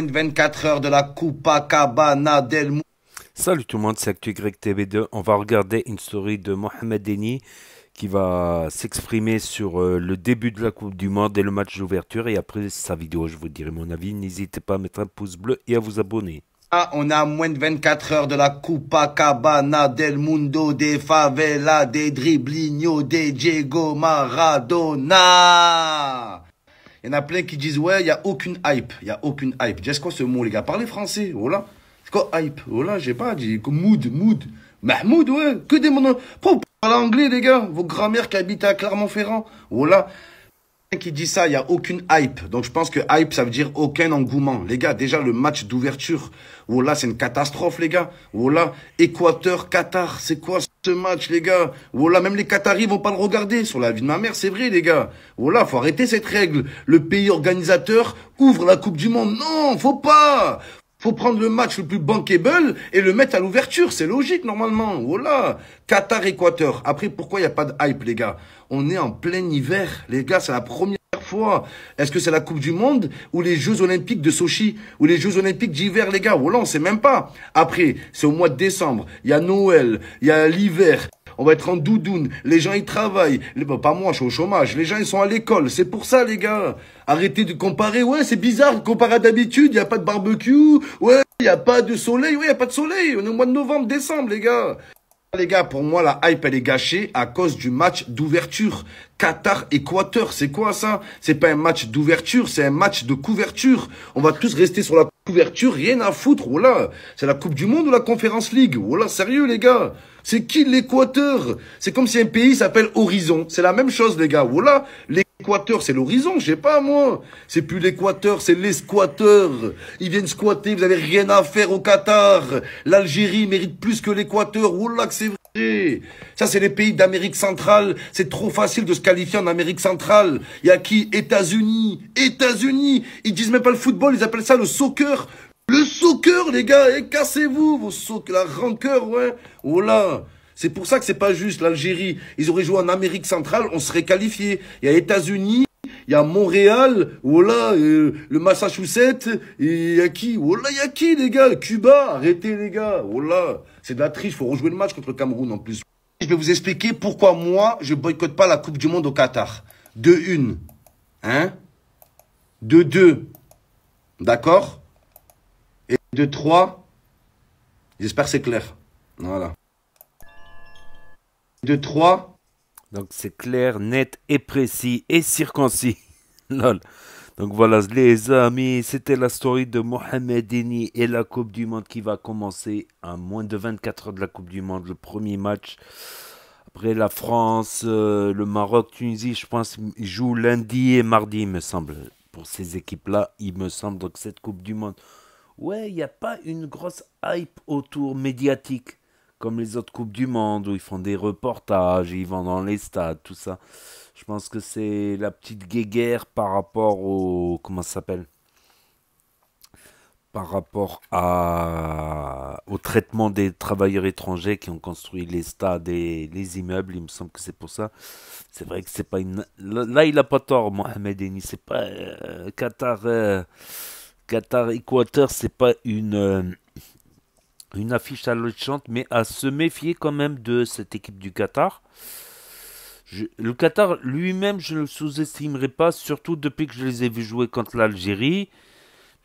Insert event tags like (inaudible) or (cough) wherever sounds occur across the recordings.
24 heures de la cabana del Mundo. Salut tout le monde, c'est Actu tv 2 On va regarder une story de Mohamed Enni qui va s'exprimer sur euh, le début de la Coupe du Monde et le match d'ouverture. Et après sa vidéo, je vous dirai mon avis. N'hésitez pas à mettre un pouce bleu et à vous abonner. Ah, on a moins de 24 heures de la Cabana del Mundo, des favelas, des Driblinho, des Diego Maradona. Il y en a plein qui disent Ouais, il n'y a aucune hype. Il n'y a aucune hype. J'ai c'est quoi ce mot, les gars Parlez français, voilà. Oh c'est quoi hype Voilà, oh j'ai pas. Dit, mood, mood. Mahmoud, ouais. Que des mots. Pourquoi vous anglais, les gars Vos grand mères qui habitent à Clermont-Ferrand. Voilà. Oh qui dit ça, il n'y a aucune hype. Donc je pense que hype, ça veut dire aucun engouement. Les gars, déjà le match d'ouverture, voilà oh c'est une catastrophe, les gars. voilà oh Équateur-Qatar, c'est quoi ce match, les gars voilà oh même les Qataris vont pas le regarder. Sur la vie de ma mère, c'est vrai, les gars. voilà, faut arrêter cette règle. Le pays organisateur ouvre la Coupe du Monde. Non, faut pas faut prendre le match le plus bankable et le mettre à l'ouverture. C'est logique, normalement. Voilà. Qatar, Équateur. Après, pourquoi il n'y a pas de hype, les gars On est en plein hiver. Les gars, c'est la première fois. Est-ce que c'est la Coupe du Monde ou les Jeux Olympiques de Sochi ou les Jeux Olympiques d'hiver, les gars Voilà, on sait même pas. Après, c'est au mois de décembre. Il y a Noël, il y a l'hiver. On va être en doudoune. Les gens, ils travaillent. Bah, pas moi, je suis au chômage. Les gens, ils sont à l'école. C'est pour ça, les gars. Arrêtez de comparer. Ouais, c'est bizarre. Comparé à d'habitude, il n'y a pas de barbecue. Ouais, il n'y a pas de soleil. Ouais, il n'y a pas de soleil. On est au mois de novembre, décembre, les gars. Les gars, pour moi, la hype, elle est gâchée à cause du match d'ouverture. Qatar-Équateur, c'est quoi ça C'est pas un match d'ouverture, c'est un match de couverture. On va tous rester sur la couverture, rien à foutre. Voilà, c'est la Coupe du Monde ou la Conférence League. Voilà, sérieux les gars. C'est qui l'Équateur C'est comme si un pays s'appelle Horizon. C'est la même chose les gars. Voilà, l'Équateur c'est l'horizon, je sais pas moi. C'est plus l'Équateur, c'est l'esquateur. Ils viennent squatter, vous avez rien à faire au Qatar. L'Algérie mérite plus que l'Équateur. Voilà que c'est vrai. Ça, c'est les pays d'Amérique centrale. C'est trop facile de se qualifier en Amérique centrale. Il y a qui États-Unis. États-Unis. Ils disent même pas le football, ils appellent ça le soccer. Le soccer, les gars. Et eh, cassez-vous, vos soccer, la rancœur, ouais. Oh C'est pour ça que c'est pas juste l'Algérie. Ils auraient joué en Amérique centrale, on serait qualifié. Il y a États-Unis. Il y a Montréal, voilà, le Massachusetts, il y a qui Voilà, il y a qui, les gars Cuba, arrêtez, les gars Voilà, c'est de la triche, faut rejouer le match contre le Cameroun, en plus. Je vais vous expliquer pourquoi, moi, je boycotte pas la Coupe du Monde au Qatar. De une, hein De deux, d'accord Et de trois, j'espère que c'est clair. Voilà. De trois... Donc c'est clair, net et précis et circoncis. (laughs) Lol. Donc voilà, les amis, c'était la story de Mohamed Dini et la Coupe du Monde qui va commencer à moins de 24 heures de la Coupe du Monde, le premier match. Après la France, euh, le Maroc, Tunisie, je pense, jouent lundi et mardi, il me semble. Pour ces équipes-là, il me semble, que cette Coupe du Monde. Ouais, il n'y a pas une grosse hype autour médiatique comme les autres Coupes du Monde, où ils font des reportages, ils vont dans les stades, tout ça. Je pense que c'est la petite guéguerre par rapport au... Comment ça s'appelle par rapport à, au traitement des travailleurs étrangers qui ont construit les stades et les immeubles. Il me semble que c'est pour ça. C'est vrai que c'est pas une. Là, il a pas tort, Mohamed Eni. C'est pas euh, Qatar, euh, Qatar Équateur. C'est pas une, euh, une affiche alléchante, mais à se méfier quand même de cette équipe du Qatar. le Qatar lui-même, je ne le sous-estimerai pas, surtout depuis que je les ai vus jouer contre l'Algérie.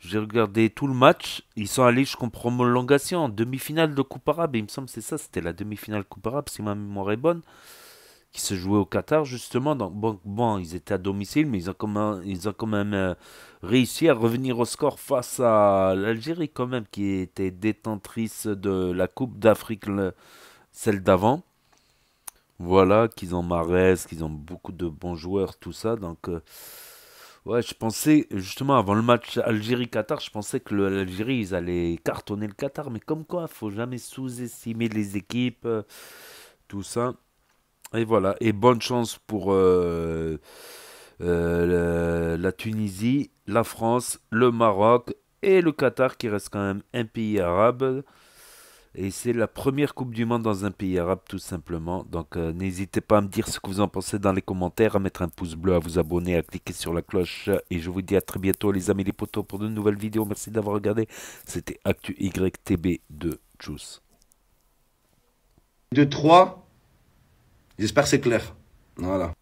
J'ai regardé tout le match. Ils sont allés jusqu'en prolongation, en demi-finale de Coupe arabe. Il me semble c'est ça, c'était la demi-finale Coupe arabe, si ma mémoire est bonne qui se jouait au Qatar, justement. Donc, bon, ils étaient à domicile, mais ils ont quand même, ils ont quand même euh, réussi à revenir au score face à l'Algérie, quand même, qui était détentrice de la Coupe d'Afrique, celle d'avant. Voilà, qu'ils ont Marès, qu'ils ont beaucoup de bons joueurs, tout ça. Donc, euh, ouais, je pensais, justement, avant le match Algérie-Qatar, je pensais que l'Algérie, ils allaient cartonner le Qatar. Mais comme quoi, faut jamais sous-estimer les équipes, euh, tout ça. Et voilà, et bonne chance pour euh, euh, la Tunisie, la France, le Maroc et le Qatar qui reste quand même un pays arabe. Et c'est la première Coupe du Monde dans un pays arabe tout simplement. Donc euh, n'hésitez pas à me dire ce que vous en pensez dans les commentaires, à mettre un pouce bleu, à vous abonner, à cliquer sur la cloche. Et je vous dis à très bientôt les amis les potos pour de nouvelles vidéos. Merci d'avoir regardé. C'était actuytb 2 Tchuss. De 3. J'espère que c'est clair. Voilà.